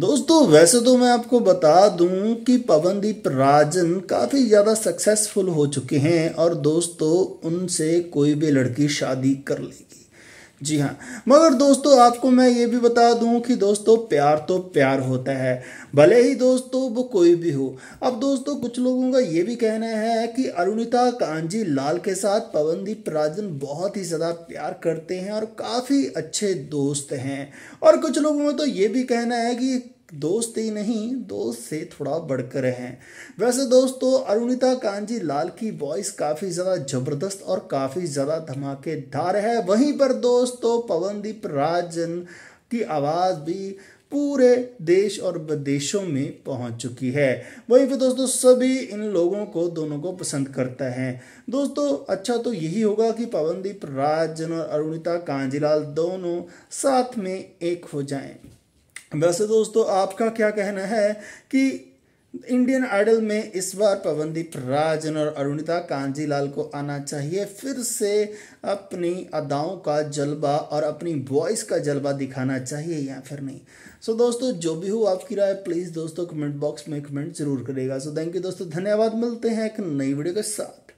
दोस्तों वैसे तो मैं आपको बता दूं कि पवनदीप राजन काफ़ी ज़्यादा सक्सेसफुल हो चुके हैं और दोस्तों उनसे कोई भी लड़की शादी कर लेगी जी हाँ मगर दोस्तों आपको मैं ये भी बता दूं कि दोस्तों प्यार तो प्यार होता है भले ही दोस्तों वो कोई भी हो अब दोस्तों कुछ लोगों का ये भी कहना है कि अरुणिता कांजी लाल के साथ पवनदीप राजन बहुत ही ज़्यादा प्यार करते हैं और काफ़ी अच्छे दोस्त हैं और कुछ लोगों का तो ये भी कहना है कि दोस्त ही नहीं दोस्त से थोड़ा बढ़कर हैं वैसे दोस्तों अरुणिता कांजी लाल की वॉइस काफ़ी ज़्यादा ज़बरदस्त और काफ़ी ज़्यादा धमाकेदार है वहीं पर दोस्तों पवनदीप राजन की आवाज़ भी पूरे देश और विदेशों में पहुंच चुकी है वहीं पर दोस्तों सभी इन लोगों को दोनों को पसंद करता है दोस्तों अच्छा तो यही होगा कि पवनदीप राजन और अरुणिता कांजीलाल दोनों साथ में एक हो जाएं वैसे दोस्तों आपका क्या कहना है कि इंडियन आइडल में इस बार पवनदीप राजन और अरुणिता कांजीलाल को आना चाहिए फिर से अपनी अदाओं का जलवा और अपनी वॉइस का जलवा दिखाना चाहिए या फिर नहीं सो so, दोस्तों जो भी हो आपकी राय प्लीज़ दोस्तों कमेंट बॉक्स में कमेंट जरूर करेगा सो थैंक यू दोस्तों धन्यवाद मिलते हैं एक नई वीडियो के साथ